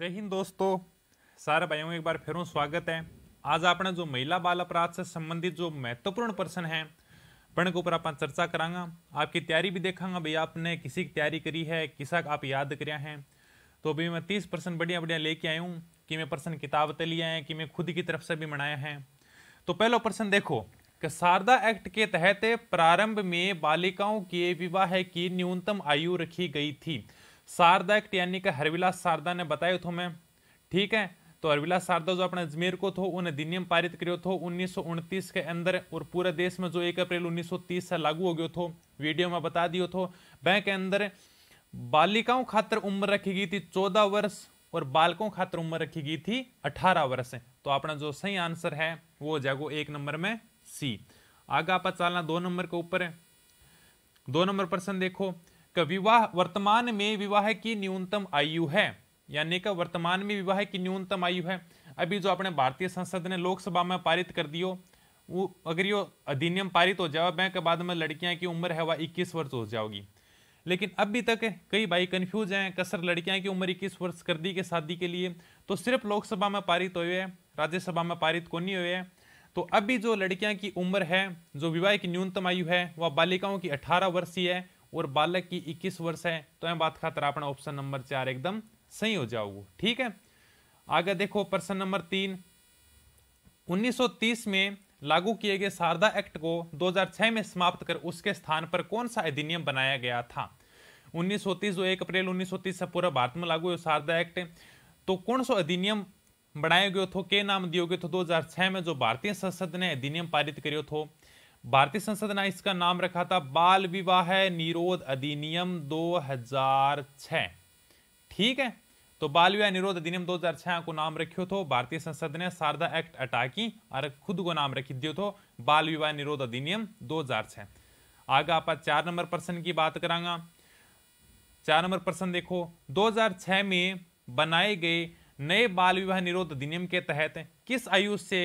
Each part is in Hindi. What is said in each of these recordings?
जय हिंद दोस्तों सारे भाइयों एक बार फिर स्वागत है आज आपने जो महिला बाल अपराध से संबंधित जो महत्वपूर्ण प्रश्न है पढ़ने के ऊपर आप चर्चा करांगा आपकी तैयारी भी देखांगा भैया आपने किसी की तैयारी करी है किसा आप याद कराया है तो अभी मैं तीस प्रश्न बढ़िया बढ़िया लेके आया हूँ कि मैं प्रश्न किताबतें लिया है कि मैं खुद की तरफ से भी बनाया है तो पहला प्रश्न देखो कि शारदा एक्ट के तहत प्रारंभ में बालिकाओं के विवाह की न्यूनतम आयु रखी गई थी शारदा एक्ट यानी कि हरविलास शारदा ने बतायो थो मैं ठीक है तो हरविलास शारदा जो अपने अजमेर को थो उन्हें अधिनियम पारित करो थो उन्नीस के अंदर और पूरे देश में जो एक अप्रैल उन्नीस से लागू हो गयो थो वीडियो में बता दियो थो वह के अंदर बालिकाओं खातर उम्र रखी गई थी चौदह वर्ष और बालकों खातर उम्र रखी गई थी अठारह वर्ष तो अपना जो सही आंसर है वो हो जाएगा एक नंबर में सी आगे आप चलना दो नंबर के ऊपर दो नंबर प्रश्न देखो का विवाह वर्तमान में विवाह की न्यूनतम आयु है यानी का वर्तमान में विवाह की न्यूनतम आयु है अभी जो अपने भारतीय संसद ने लोकसभा में पारित कर दियो वो अगर यो अधिनियम पारित हो जाए बैंक के बाद में लड़कियां की उम्र है वह इक्कीस वर्ष हो जाओगी लेकिन अभी तक कई भाई कन्फ्यूज हैं कसर लड़कियां की उम्र इक्कीस वर्ष कर दी के शादी के लिए तो सिर्फ लोकसभा में पारित हुए है राज्यसभा में पारित को नहीं हुए है तो अभी जो लड़कियां की उम्र है जो विवाह की न्यूनतम आयु है वह बालिकाओं की अठारह वर्ष ही है और बालक की इक्कीस वर्ष है तो यह बात खातर अपना ऑप्शन नंबर चार एकदम सही हो जाओगे ठीक है आगे देखो प्रश्न नंबर तीन 1930 में लागू किए गए शारदा एक्ट को 2006 में समाप्त कर उसके स्थान पर कौन सा अधिनियम बनाया गया था 1930 जो 1 अप्रैल 1930 से पूरा भारत में लागू हुआ शारदा एक्ट तो कौन सा अधिनियम बनाया गया था तो के नाम दिए गए थे 2006 तो में जो भारतीय संसद ने अधिनियम पारित करो थो भारतीय संसद ने इसका नाम रखा था बाल विवाह निरोध अधिनियम 2006 ठीक है तो बाल विवाह निरोध अधिनियम 2006 को नाम रखियो तो भारतीय संसद ने शारदा एक्ट अटाकी और खुद को नाम रखी दियो तो बाल विवाह निरोध अधिनियम 2006 आगे आप चार नंबर प्रश्न की बात करांगा चार नंबर प्रश्न देखो 2006 में बनाए गए नए बाल विवाह निरोध अधिनियम के तहत किस आयु से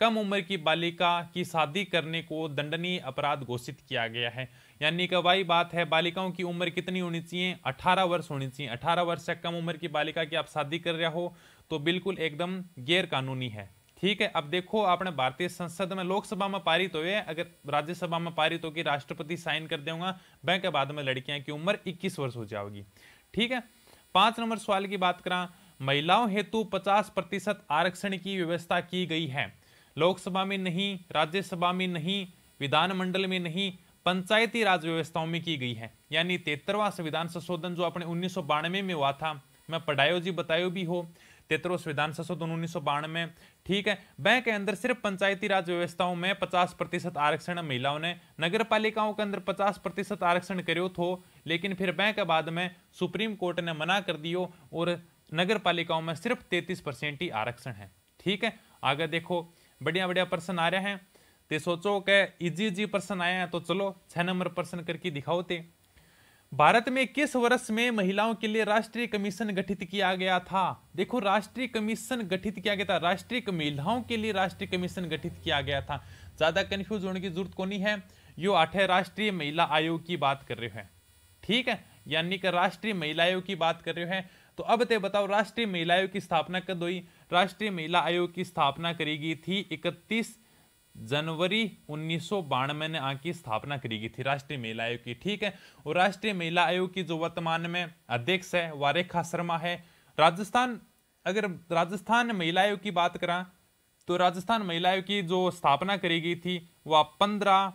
कम उम्र की बालिका की शादी करने को दंडनीय अपराध घोषित किया गया है यानी वही बात है बालिकाओं की उम्र कितनी होनी चाहिए अठारह वर्ष होनी चाहिए अठारह वर्ष से कम उम्र की बालिका की आप शादी कर रहे हो तो बिल्कुल एकदम गैर कानूनी है ठीक है अब देखो आपने भारतीय संसद में लोकसभा में पारित हुए अगर राज्यसभा में पारित होगी राष्ट्रपति साइन कर देगा बैंक बाद में लड़कियां की उम्र इक्कीस वर्ष हो जाओगी ठीक है पांच नंबर सवाल की बात करा महिलाओं हेतु 50 प्रतिशत आरक्षण की व्यवस्था की गई है लोकसभा में नहीं राज्यसभा में नहीं विधानमंडल में नहीं पंचायती राज व्यवस्थाओं में की गई है यानी तेतरवा संविधान संशोधन जो अपने उन्नीस में हुआ था मैं पढ़ायो जी बतायो भी हो तेतरवा संविधान संशोधन उन्नीस सौ बानवे ठीक है बैंक के अंदर सिर्फ पंचायती राज व्यवस्थाओं में 50 प्रतिशत आरक्षण महिलाओं ने नगर पालिकाओं के अंदर 50 प्रतिशत आरक्षण करो थो लेकिन फिर बैंक के बाद में सुप्रीम कोर्ट ने मना कर दियो और नगर पालिकाओं में सिर्फ 33 परसेंट ही आरक्षण है ठीक है आगे देखो बढ़िया बढ़िया प्रश्न आ रहे हैं तो सोचो कि इजी इजी प्रश्न आया है तो चलो छह नंबर प्रश्न करके दिखाओ ते भारत में किस वर्ष में महिलाओं के लिए राष्ट्रीय कमीशन गठित किया गया था देखो राष्ट्रीय कमीशन गठित किया गया था राष्ट्रीय महिलाओं के लिए राष्ट्रीय कमीशन गठित किया गया था ज्यादा कंफ्यूज होने की जरूरत को है यो आठ राष्ट्रीय महिला आयोग की बात कर रहे हैं ठीक है यानी कि राष्ट्रीय महिला आयोग की बात कर रहे हैं तो अब ते बताओ राष्ट्रीय महिला आयोग की स्थापना कद हुई राष्ट्रीय महिला आयोग की स्थापना करी गई थी इकतीस जनवरी उन्नीस में आकी स्थापना करी गई थी राष्ट्रीय महिला आयोग की ठीक है और राष्ट्रीय महिला आयोग की जो वर्तमान में अध्यक्ष है वारेखा शर्मा है राजस्थान अगर राजस्थान महिला आयोग की बात करा तो राजस्थान महिला आयोग की जो स्थापना करी गई थी वह पंद्रह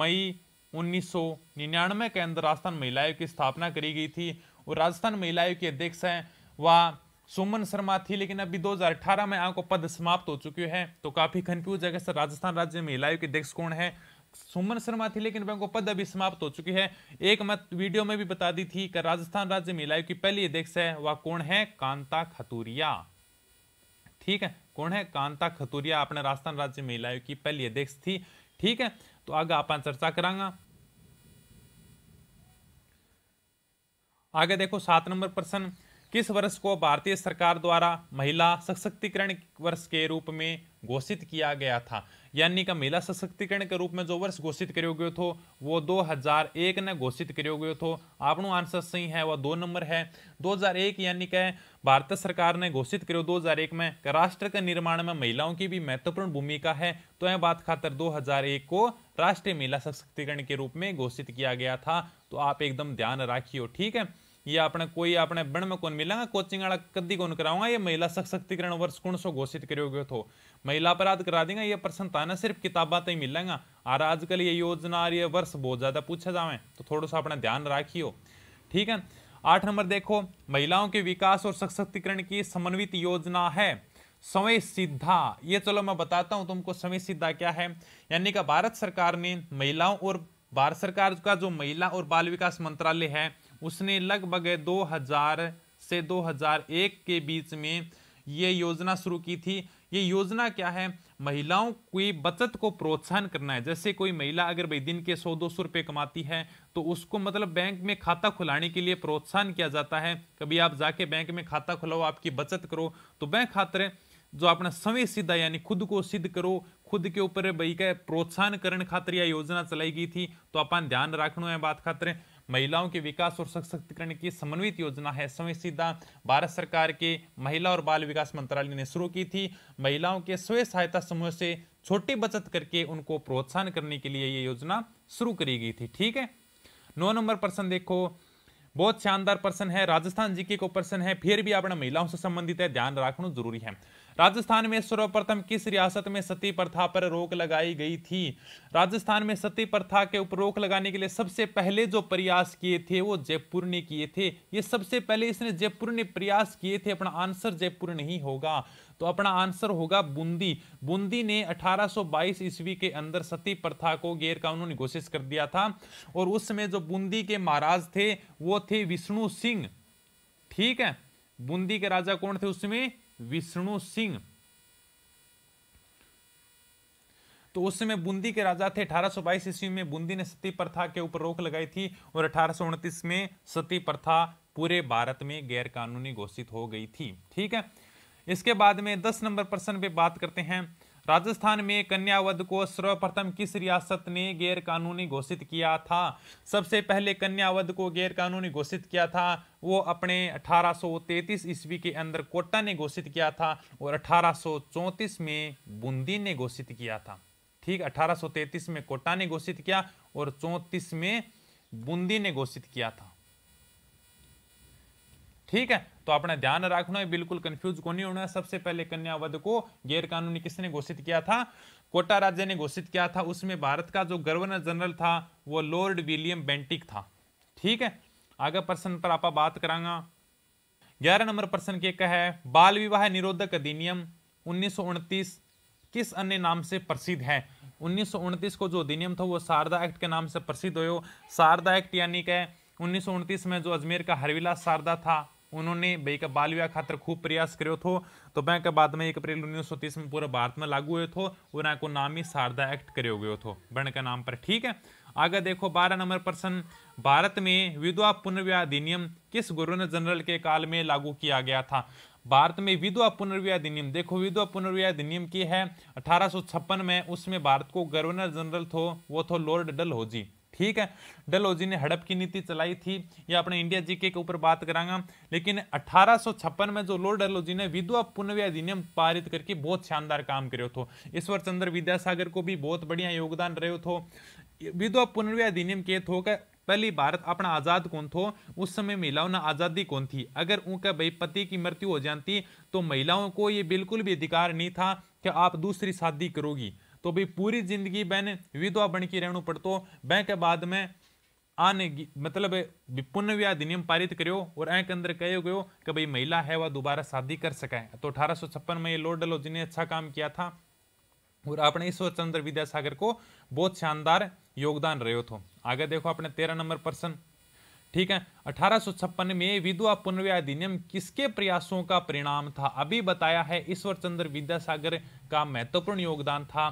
मई उन्नीस के अंदर राजस्थान महिला आयोग की स्थापना करी गई थी और राजस्थान महिला आयोग के अध्यक्ष हैं वह सुमन शर्मा थी लेकिन अभी 2018 में आपको पद समाप्त हो चुकी है तो काफी कंफ्यूज है सर राजस्थान राज्य महिलाओं के अध्यक्ष कौन है सुमन शर्मा थी लेकिन उनको पद अभी समाप्त हो चुकी है एक मत वीडियो में भी बता दी थी कि राजस्थान राज्य महिलाओं की पहली अध्यक्ष है वह कौन है कांता खतूरिया ठीक है कौन है कांता खतूरिया अपने राजस्थान राज्य महिलाओं की पहली अध्यक्ष थी ठीक है तो आगे आप चर्चा करांगा आगे देखो सात नंबर प्रश्न किस वर्ष को भारतीय सरकार द्वारा महिला सशक्तिकरण वर्ष के रूप में घोषित किया गया था यानी कि महिला सशक्तिकरण के रूप में जो वर्ष घोषित करो गयो थो वो 2001 ने घोषित करो गयो थो आप आंसर सही है वह दो नंबर है 2001 यानी कि भारत सरकार ने घोषित करो 2001 में राष्ट्र के निर्माण में महिलाओं की भी महत्वपूर्ण भूमिका है तो यह बात खातर 2001 को राष्ट्रीय महिला सशक्तिकरण के रूप में घोषित किया गया था तो आप एकदम ध्यान रखियो ठीक है ये अपने कोई अपने बण में कौन मिलेगा कोचिंग वाला कदी कौन कराऊंगा ये महिला सशक्तिकरण वर्ष कौन सो घोषित करो गयो तो महिला अपराध करा देंगे ये प्रश्न था ना सिर्फ किताबा तो ही मिलेगा और आजकल ये योजना और ये वर्ष बहुत ज़्यादा पूछा जाए तो थोड़ा सा अपना ध्यान राखियो ठीक है आठ नंबर देखो महिलाओं के विकास और सशक्तिकरण की समन्वित योजना है समय सिद्धा ये चलो मैं बताता हूँ तुमको समय सिद्धा क्या है यानी कि भारत सरकार ने महिलाओं और भारत सरकार का जो महिला और बाल विकास मंत्रालय है उसने लगभग 2000 से 2001 के बीच में ये योजना शुरू की थी ये योजना क्या है महिलाओं की बचत को प्रोत्साहन करना है जैसे कोई महिला अगर भाई दिन के सौ दो सौ रुपये कमाती है तो उसको मतलब बैंक में खाता खुलाने के लिए प्रोत्साहन किया जाता है कभी आप जाके बैंक में खाता खुलाओ आपकी बचत करो तो बैंक खातर जो अपना समय सीधा यानी खुद को सिद्ध करो खुद के ऊपर भाई का प्रोत्साहन करने खातर यह योजना चलाई गई थी तो अपन ध्यान रखना है बात खातर महिलाओं के विकास और सशक्तिकरण की समन्वित योजना है समय सीधा भारत सरकार के महिला और बाल विकास मंत्रालय ने शुरू की थी महिलाओं के स्वयं सहायता समूह से छोटी बचत करके उनको प्रोत्साहन करने के लिए ये योजना शुरू करी गई थी ठीक है नौ नंबर प्रश्न देखो बहुत शानदार प्रश्न है राजस्थान जीके को प्रश्न है फिर भी अपना महिलाओं से संबंधित है ध्यान रखना जरूरी है राजस्थान में सर्वप्रथम किस रियासत में सती प्रथा पर रोक लगाई गई थी राजस्थान में सती प्रथा के ऊपर रोक लगाने के लिए सबसे पहले जो प्रयास किए थे वो जयपुर ने किए थे ये सबसे पहले इसने जयपुर ने प्रयास किए थे अपना आंसर जयपुर नहीं होगा तो अपना आंसर होगा बूंदी बूंदी ने 1822 ईस्वी के अंदर सती प्रथा को कानूनी घोषित कर दिया था और उस समय जो बूंदी के महाराज थे वो थे विष्णु सिंह ठीक है बूंदी के राजा कौन थे उसमें विष्णु सिंह तो उस समय बूंदी के राजा थे 1822 ईस्वी में बूंदी ने सती प्रथा के ऊपर रोक लगाई थी और अठारह में सती प्रथा पूरे भारत में गैरकानूनी घोषित हो गई थी ठीक है इसके बाद में 10 नंबर प्रश्न पे बात करते हैं राजस्थान में कन्यावध को सर्वप्रथम किस रियासत ने गैरकानूनी घोषित किया था सबसे पहले कन्यावध को गैरकानूनी घोषित किया था वो अपने 1833 ईस्वी के अंदर कोटा ने घोषित किया था और 1834 में बूंदी ने घोषित किया था ठीक 1833 में कोटा ने घोषित किया और चौंतीस में बूंदी ने घोषित किया था ठीक है तो अपने ध्यान रखना है बिल्कुल कंफ्यूज को नहीं होना सबसे पहले कन्या वध को गैरकानूनी किसने घोषित किया था कोटा राज्य ने घोषित किया था उसमें भारत का जो गवर्नर जनरल था वो लॉर्ड विलियम बेंटिक था ठीक है आगे प्रश्न पर आप बात करांगा ग्यारह नंबर प्रश्न के का है बाल विवाह निरोधक अधिनियम उन्नीस किस अन्य नाम से प्रसिद्ध है उन्नीस को जो अधिनियम था वो शारदा एक्ट के नाम से प्रसिद्ध हो शारदा एक्ट यानी के उन्नीस में जो अजमेर का हरविला शारदा था उन्होंने बैंक बाल विवाह खातर खूब प्रयास करो थो तो बैंक बाद में एक अप्रैल उन्नीस में पूरे भारत में लागू हुए थो और को नाम ही शारदा एक्ट करो गयो थो बण के नाम पर ठीक है आगे देखो बारह नंबर प्रश्न भारत में विधवा पुनर्विवाह अधिनियम किस गवर्नर जनरल के काल में लागू किया गया था भारत में विधवा पुनर्विवाह अधिनियम देखो विधवा पुनर्विवाह अधिनियम की है अठारह में उसमें भारत को गवर्नर जनरल थो वो थो लॉर्ड डलहौजी ठीक है डलहौजी ने हड़प की नीति चलाई थी या अपने इंडिया जीके के ऊपर बात करांगा लेकिन अठारह में जो लॉर्ड डलहौजी ने विधवा पुनव्य अधिनियम पारित करके बहुत शानदार काम करो थो ईश्वर चंद्र विद्यासागर को भी बहुत बढ़िया योगदान रहे थो विधवा पुनर्व्य अधिनियम के थो का पहली भारत अपना आजाद कौन थो उस समय महिलाओं ने आजादी कौन थी अगर उनका भाई पति की मृत्यु हो जाती तो महिलाओं को ये बिल्कुल भी अधिकार नहीं था कि आप दूसरी शादी करोगी तो भी पूरी जिंदगी बहन विधवा बन के रहना पड़तो बैंक के बाद में आने मतलब पुनर्व अधिनियम पारित करो और ऐ के अंदर कहो गयो कि भाई महिला है वह दोबारा शादी कर सके तो अठारह में ये लोड डलो जिन्हें अच्छा काम किया था और अपने ईश्वर चंद्र विद्यासागर को बहुत शानदार योगदान रहे थो आगे देखो अपने तेरह नंबर प्रश्न ठीक है अठारह में विधवा पुनर्व्या अधिनियम किसके प्रयासों का परिणाम था अभी बताया है ईश्वर चंद्र विद्यासागर का महत्वपूर्ण योगदान था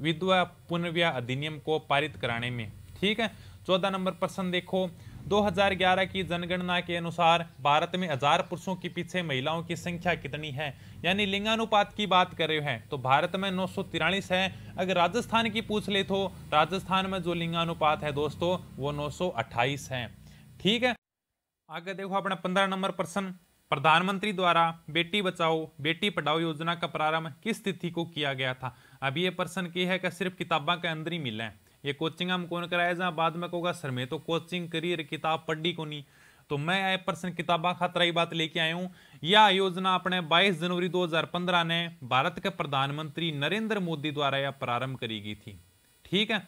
विधवा पुनर्व्याह अधिनियम को पारित कराने में ठीक है चौदह नंबर प्रश्न देखो 2011 की जनगणना के अनुसार भारत में हजार पुरुषों के पीछे महिलाओं की संख्या कितनी है यानी लिंगानुपात की बात कर रहे हैं तो भारत में नौ है अगर राजस्थान की पूछ ले तो राजस्थान में जो लिंगानुपात है दोस्तों वो नौ है ठीक है आगे देखो अपना पंद्रह नंबर प्रश्न प्रधानमंत्री द्वारा बेटी बचाओ बेटी पढ़ाओ योजना का प्रारंभ किस तिथि को किया गया था अभी ये प्रश्न की है कि सिर्फ किताबा के अंदर ही मिले ये कोचिंग हम कौन कराया जहाँ बाद में कहूँगा सर में तो कोचिंग करियर किताब पढ़ी को नहीं तो मैं ये प्रश्न किताबा खातर ही बात लेके आया हूँ यह योजना अपने 22 जनवरी 2015 ने भारत के प्रधानमंत्री नरेंद्र मोदी द्वारा यह प्रारंभ करी गई थी ठीक है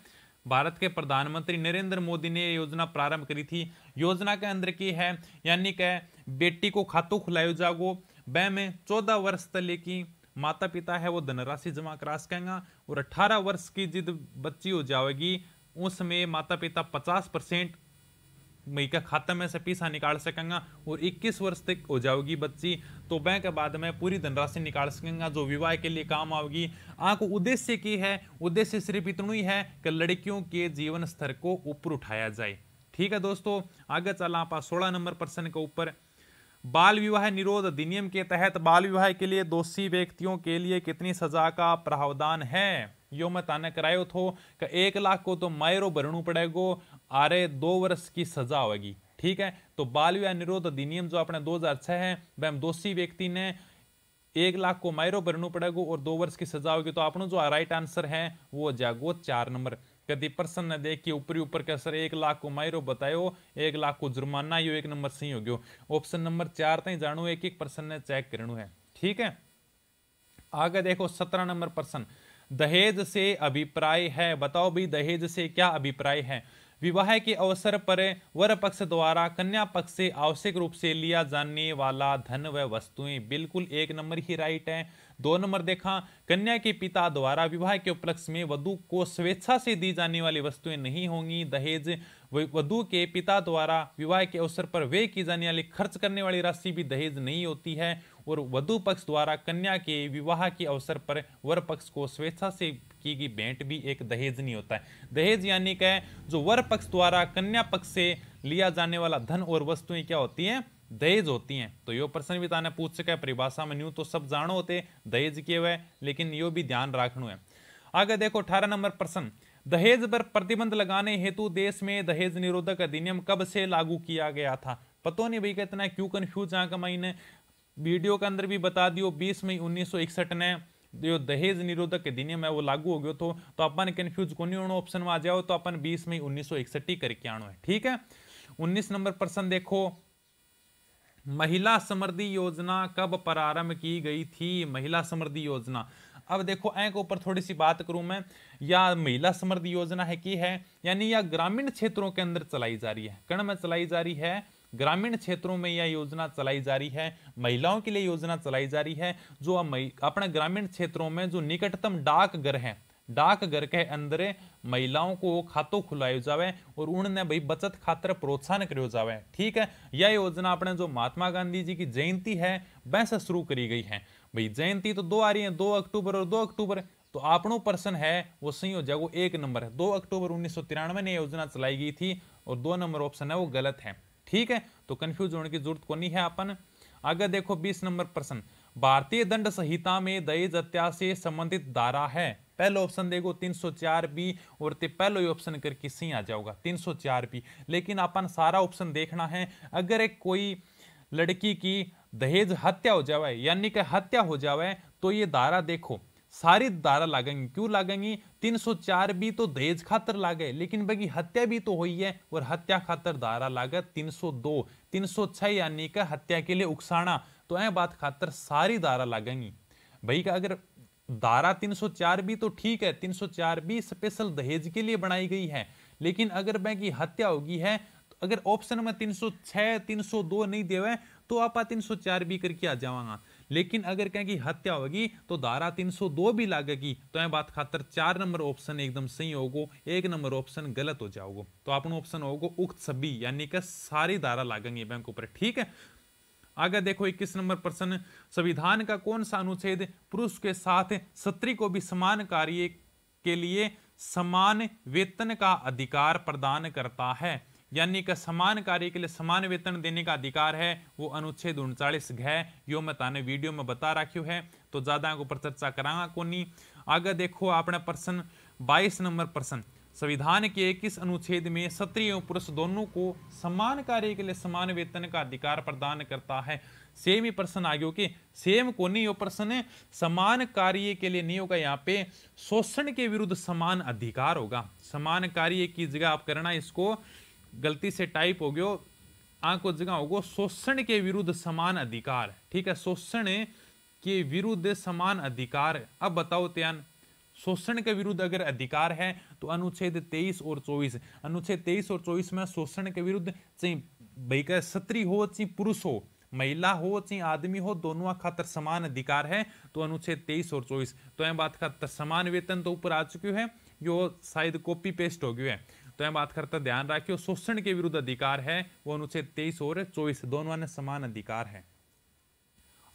भारत के प्रधानमंत्री नरेंद्र मोदी ने योजना प्रारंभ करी थी योजना के अंदर की है यानी कि बेटी को खातों खुलायो जागो वह में चौदह वर्ष तक लेकिन माता पिता है वो धनराशि जमा करा सकेंगे और अठारह वर्ष की जिद बच्ची हो जाएगी उसमें माता पिता पचास परसेंट मई का खाता में से पैसा निकाल सकेंगे और 21 वर्ष तक हो जाओगी बच्ची तो बैंक बाद में पूरी धनराशि निकाल सकेंगे जो विवाह के लिए काम आओगी आपको उद्देश्य की है उद्देश्य सिर्फ इतना ही है कि लड़कियों के जीवन स्तर को ऊपर उठाया जाए ठीक है दोस्तों आगे चला आप सोलह नंबर प्रश्न के ऊपर बाल विवाह निरोध अधिनियम के तहत बाल विवाह के लिए दोषी व्यक्तियों के लिए कितनी सजा का प्रावधान है यो मैं ताने करायो थो कि एक लाख को तो मायरो भरण पड़ेगो आरे दो वर्ष की सजा होगी ठीक है तो बाल विवाह निरोध अधिनियम जो अपने 2006 है वह दोषी व्यक्ति ने एक लाख को मायरो भरण पड़ेगा और दो वर्ष की सजा होगी तो आपने जो राइट आंसर है वो जागो चार नंबर कभी प्रश्न ने देख के ऊपरी ऊपर का सर एक लाख को मायरो बतायो एक लाख को जुर्माना यो एक नंबर सही हो गयो ऑप्शन नंबर चार तई जानू एक एक प्रश्न ने चेक करणु है ठीक है आगे देखो सत्रह नंबर प्रश्न दहेज से अभिप्राय है बताओ भी दहेज से क्या अभिप्राय है विवाह के अवसर पर वर पक्ष द्वारा कन्या पक्ष से आवश्यक रूप से लिया जाने वाला धन व वस्तुएं बिल्कुल एक नंबर ही राइट है दो नंबर देखा कन्या के पिता द्वारा विवाह के उपलक्ष्य में वधु को स्वेच्छा से दी जाने वाली वस्तुएं नहीं होंगी दहेज वधु के पिता द्वारा विवाह के अवसर पर वे की जाने वाली खर्च करने वाली राशि भी दहेज नहीं होती है और वधु पक्ष द्वारा कन्या के विवाह के अवसर पर वर पक्ष को स्वेच्छा से की गई भेंट भी एक दहेज नहीं होता है दहेज यानी क्या जो वर पक्ष द्वारा कन्या पक्ष से लिया जाने वाला धन और वस्तुएं क्या होती हैं दहेज होती हैं तो यो प्रश्न भी ताने पूछ सका परिभाषा में न्यू तो सब जानो होते दहेज के हुए लेकिन यो भी ध्यान रखना है आगे देखो अठारह नंबर प्रश्न दहेज पर प्रतिबंध लगाने हेतु देश में दहेज निरोधक अधिनियम कब से लागू किया गया था पता नहीं भाई कितना क्यों कन्फ्यूज यहाँ का माइन वीडियो के अंदर भी बता दियो बीस मई उन्नीस ने जो दहेज निरोधक अधिनियम है वो लागू हो गया तो तो अपन कन्फ्यूज को नहीं होना ऑप्शन में आ जाओ तो अपन 20 मई उन्नीस करके आना है ठीक है 19 नंबर प्रश्न देखो महिला समृद्धि योजना कब प्रारंभ की गई थी महिला समृद्धि योजना अब देखो ए के ऊपर थोड़ी सी बात करूं मैं या महिला समृद्धि योजना है की है यानी या ग्रामीण क्षेत्रों के अंदर चलाई जा रही है कण में चलाई जा रही है ग्रामीण क्षेत्रों में यह योजना चलाई जा रही है महिलाओं के लिए योजना चलाई जा रही है जो अपने ग्रामीण क्षेत्रों में जो निकटतम डाकघर हैं डाकघर के अंदर महिलाओं को खातों खुलायो जावे और उनने भाई बचत खातर प्रोत्साहन करो जावे ठीक है यह योजना अपने जो महात्मा गांधी जी की जयंती है वैसे शुरू करी गई है भाई जयंती तो दो आ रही है दो अक्टूबर और दो अक्टूबर तो आपनों पर्सन है वो सही हो जाएगा वो एक नंबर है दो अक्टूबर उन्नीस ने योजना चलाई गई थी और दो नंबर ऑप्शन है वो गलत है ठीक है तो कंफ्यूज होने की जरूरत को है अपन आगे देखो बीस नंबर प्रश्न भारतीय दंड संहिता में दहेज हत्या से संबंधित धारा है पहला ऑप्शन देखो 304 बी और ते पहलो ऑप्शन करके सी आ जाओगा 304 बी लेकिन अपन सारा ऑप्शन देखना है अगर एक कोई लड़की की दहेज हत्या हो जावे यानी कि हत्या हो जावे तो ये धारा देखो सारी धारा लागेंगी क्यों लागेंगी 304 भी तो दहेज खातर लागे लेकिन बगी हत्या भी तो हुई है और हत्या खातर धारा लागे 302 306 यानी का हत्या के लिए उकसाना तो ऐ बात खातर सारी धारा लागेंगी भाई का अगर धारा 304 भी तो ठीक है 304 भी स्पेशल दहेज के लिए बनाई गई है लेकिन अगर मैं की हत्या होगी है तो अगर ऑप्शन में 306 दो नहीं देवे तो आप चार भी करके आ जावांगा लेकिन अगर कहें कि हत्या होगी तो धारा 302 भी लागेगी तो यह बात खातर चार नंबर ऑप्शन एकदम सही होगो एक नंबर ऑप्शन गलत हो जाओगे तो अपन ऑप्शन होगो उक्त सभी यानी कि सारी धारा लागेंगी बैंक ऊपर ठीक है आगे देखो 21 नंबर प्रश्न संविधान का कौन सा अनुच्छेद पुरुष के साथ सत्री को भी समान कार्य के लिए समान वेतन का अधिकार प्रदान करता है यानी का समान कार्य के लिए समान वेतन देने का अधिकार है वो अनुच्छेद उनचालीस घ यो मैं ताने वीडियो में बता रखियो है तो ज़्यादा ऊपर चर्चा करांगा को नहीं आगे देखो अपने प्रश्न बाईस नंबर प्रश्न संविधान के किस अनुच्छेद में सत्री एवं पुरुष दोनों को समान कार्य के लिए समान वेतन का अधिकार प्रदान करता है सेम ही प्रश्न आगे गया सेम को नहीं प्रश्न है समान कार्य के लिए नहीं होगा यहाँ पे शोषण के विरुद्ध समान अधिकार होगा समान कार्य की जगह आप करना इसको गलती से टाइप हो गयो आंको जगह गो शोषण के विरुद्ध समान अधिकार ठीक है शोषण के विरुद्ध समान अधिकार अब बताओ त्यान शोषण के विरुद्ध अगर अधिकार है तो अनुच्छेद 23 और 24 अनुच्छेद 23 और 24 में शोषण के विरुद्ध चाहे भाई का हो चाहे पुरुष हो महिला हो चाहे आदमी हो दोनों खातर समान अधिकार है तो अनुच्छेद 23 और 24 तो यह बात का समान वेतन तो ऊपर आ चुकी है जो शायद कॉपी पेस्ट हो गया है तो मैं बात करता ध्यान रखियो शोषण के विरुद्ध अधिकार है वो अनुच्छेद तेईस और चौबीस दोनों ने समान अधिकार है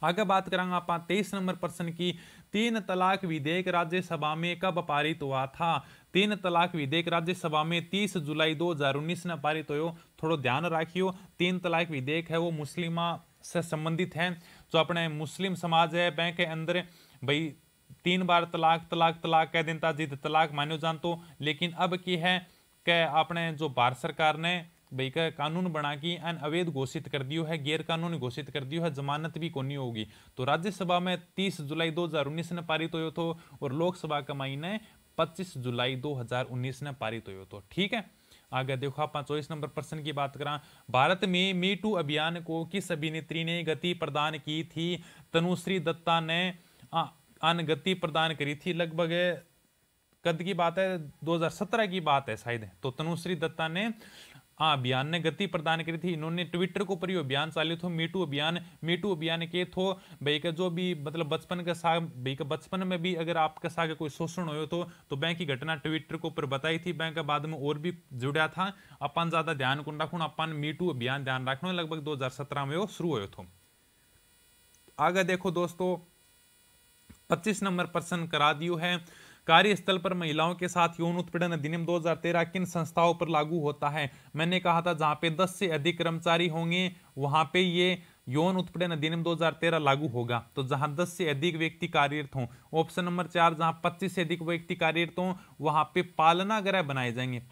आगे बात करांगा आप तेईस नंबर प्रश्न की तीन तलाक विधेयक राज्यसभा में कब पारित हुआ था तीन तलाक विधेयक राज्यसभा में 30 जुलाई 2019 में पारित हो थोड़ा ध्यान राखियो तीन तलाक विधेयक है वो मुस्लिमा से संबंधित है जो अपने मुस्लिम समाज है बैंक के अंदर भाई तीन बार तलाक तलाक तलाक कह देता जिद तलाक मान्यो जानते तो, लेकिन अब की है के आपने जो भारत सरकार ने भाई का कानून बना की अन अवैध घोषित कर दियो है गैर कानूनी घोषित कर दियो है जमानत भी कोनी होगी तो राज्यसभा में 30 जुलाई 2019 ने पारित हुए तो और लोकसभा का महीने 25 जुलाई 2019 ने पारित हुए तो ठीक है आगे देखो आप चौबीस नंबर प्रश्न की बात करा भारत में मी टू अभियान को किस अभिनेत्री ने गति प्रदान की थी तनुश्री दत्ता ने अन गति प्रदान करी थी लगभग कद की बात है 2017 की बात है शायद तो तनुश्री दत्ता ने हाँ अभियान ने गति प्रदान करी थी इन्होंने ट्विटर के ऊपर अभियान चालित थो मीटू अभियान मीटू अभियान के थो भाई का जो भी मतलब बचपन का साग भाई का बचपन में भी अगर आपके साग कोई शोषण हो तो तो बैंक की घटना ट्विटर के ऊपर बताई थी बैंक का बाद में और भी जुड़ा था अपन ज्यादा ध्यान कौन रखो अपन मीटू अभियान ध्यान रखना लगभग दो में वो शुरू हो तो आगे देखो दोस्तों पच्चीस नंबर प्रश्न करा दियो है कार्यस्थल पर महिलाओं के साथ यौन उत्पीड़न अधिनियम 2013 किन संस्थाओं पर लागू होता है मैंने कहा था जहां पे 10 से अधिक कर्मचारी होंगे वहां पे ये यौन उत्पीड़न अधिनियम 2013 लागू होगा तो जहां 10 से अधिक व्यक्ति कार्यरत हों ऑप्शन नंबर चार जहां 25 से अधिक व्यक्ति कार्यरत हों वहां पे ग्रह बनाए जाएंगे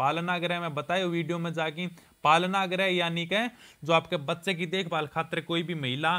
ग्रह में बताए वीडियो में जाके ग्रह यानी कि जो आपके बच्चे की देखभाल खातर कोई भी महिला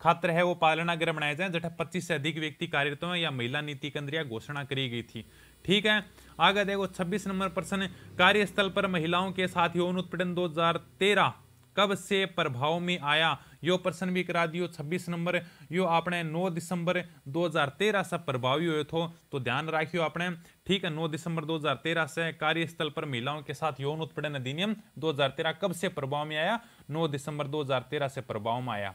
खातर है वो पालना अगर बनाया जाए जठा पच्चीस से अधिक व्यक्ति कार्यरत हो या महिला नीति के अंदर यह घोषणा करी गई थी ठीक है आगे देखो 26 नंबर प्रश्न कार्यस्थल पर महिलाओं के साथ यौन उत्पीड़न 2013 कब से प्रभाव में आया यो प्रश्न भी करा दियो 26 नंबर यो आपने 9 दिसंबर 2013 से प्रभावी हुए थो तो ध्यान रखियो आपने ठीक है 9 दिसंबर 2013 से कार्यस्थल पर महिलाओं के साथ यौन उत्पीड़न अधिनियम 2013 कब से प्रभाव में आया 9 दिसंबर 2013 से प्रभाव में आया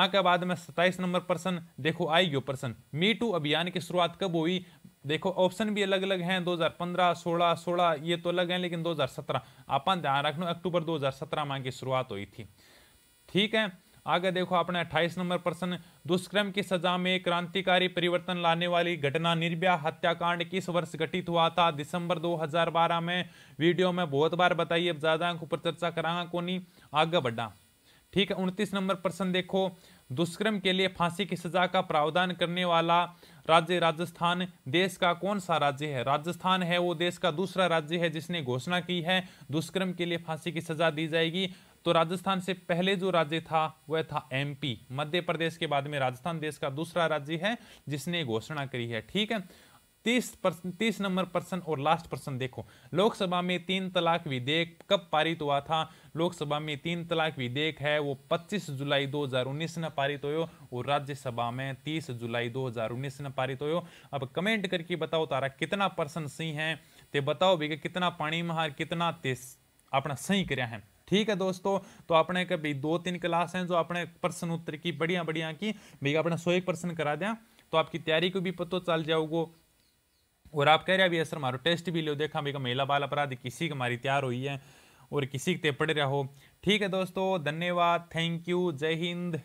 आके बाद में सत्ताईस नंबर प्रश्न देखो आई गयो प्रश्न मी टू अभियान की शुरुआत कब हुई देखो ऑप्शन भी अलग अलग हैं 2015, 16, 16 ये तो अलग हैं लेकिन 2017 आप ध्यान रखना अक्टूबर 2017 में की शुरुआत हुई थी ठीक है आगे देखो आपने अट्ठाईस नंबर प्रश्न दुष्कर्म की सजा में क्रांतिकारी परिवर्तन लाने वाली घटना निर्भया हत्याकांड किस वर्ष घटित हुआ था दिसंबर 2012 में वीडियो में बहुत बार बताइए ज़्यादा ऊपर चर्चा करांगा को आगे बढ़ा ठीक है उनतीस नंबर प्रश्न देखो दुष्कर्म के लिए फांसी की सजा का प्रावधान करने वाला राज्य राजस्थान देश का कौन सा राज्य है राजस्थान है वो देश का दूसरा राज्य है जिसने घोषणा की है दुष्कर्म के लिए फांसी की सजा दी जाएगी तो राजस्थान से पहले जो राज्य था वह था एमपी मध्य प्रदेश के बाद में राजस्थान देश का दूसरा राज्य है जिसने घोषणा करी है ठीक है तीस परसेंट तीस नंबर पर्सन और लास्ट पर्सन देखो लोकसभा में तीन तलाक विधेयक कब पारित हुआ था लोकसभा में तीन तलाक विधेयक है वो 25 जुलाई 2019 में पारित हो और राज्यसभा में 30 जुलाई 2019 में पारित हो अब कमेंट करके बताओ तारा कितना पर्सन सही है ते बताओ भी कितना पानी महार कितना तेस अपना सही कर है ठीक है दोस्तों तो आपने कभी दो तीन क्लास हैं जो आपने प्रश्न उत्तर की बढ़िया बढ़िया की भैया अपना सौ एक प्रश्न करा दें तो आपकी तैयारी को भी पता चल जाओगे और आप कह रहे भी असर मारो टेस्ट भी लो देखा भी मेला बाल अपराध किसी की हमारी तैयार हुई है और किसी के पढ़ रहा हो ठीक है दोस्तों धन्यवाद थैंक यू जय हिंद